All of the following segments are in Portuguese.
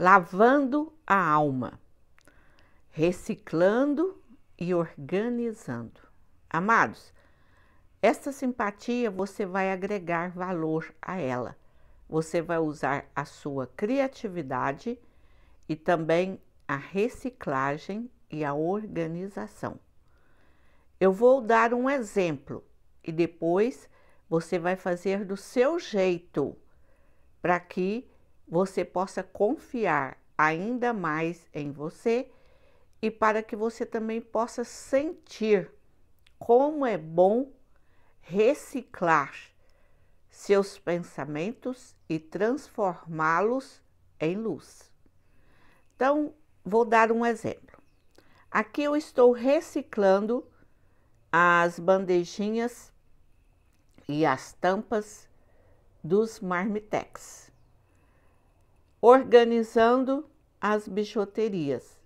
lavando a alma, reciclando e organizando. Amados, essa simpatia você vai agregar valor a ela. Você vai usar a sua criatividade e também a reciclagem e a organização. Eu vou dar um exemplo e depois você vai fazer do seu jeito para que você possa confiar ainda mais em você e para que você também possa sentir como é bom reciclar seus pensamentos e transformá-los em luz. Então, vou dar um exemplo. Aqui eu estou reciclando as bandejinhas e as tampas dos marmitex organizando as bijuterias.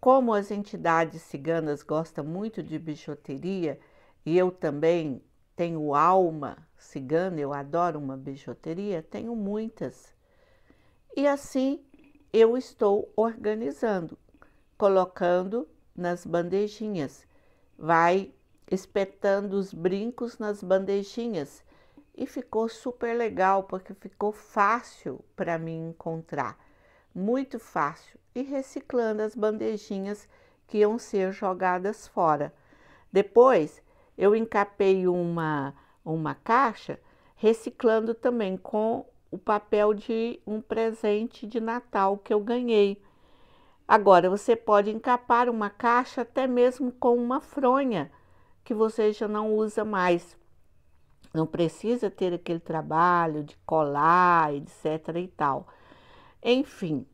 Como as entidades ciganas gostam muito de bijuteria e eu também tenho alma cigana, eu adoro uma bijuteria, tenho muitas. E assim eu estou organizando, colocando nas bandejinhas. Vai espetando os brincos nas bandejinhas e ficou super legal porque ficou fácil para mim encontrar, muito fácil. E reciclando as bandejinhas que iam ser jogadas fora. Depois eu encapei uma uma caixa reciclando também com o papel de um presente de Natal que eu ganhei. Agora você pode encapar uma caixa até mesmo com uma fronha que você já não usa mais. Não precisa ter aquele trabalho de colar, etc. e tal. Enfim,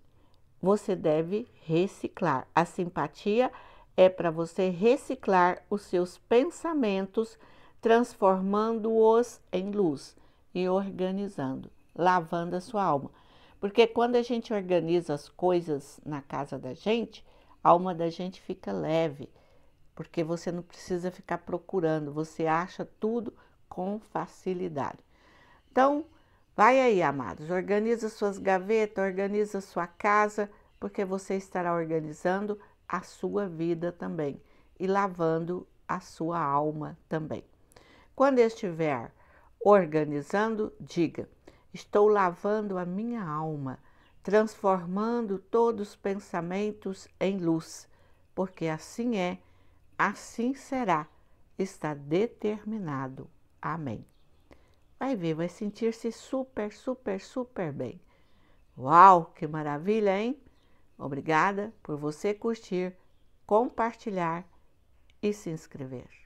você deve reciclar. A simpatia é para você reciclar os seus pensamentos, transformando-os em luz e organizando, lavando a sua alma. Porque quando a gente organiza as coisas na casa da gente, a alma da gente fica leve, porque você não precisa ficar procurando, você acha tudo com facilidade. Então, vai aí, amados, organiza suas gavetas, organiza sua casa, porque você estará organizando a sua vida também e lavando a sua alma também. Quando estiver organizando, diga: estou lavando a minha alma, transformando todos os pensamentos em luz, porque assim é, assim será, está determinado. Amém. Vai ver, vai sentir-se super, super, super bem. Uau, que maravilha, hein? Obrigada por você curtir, compartilhar e se inscrever.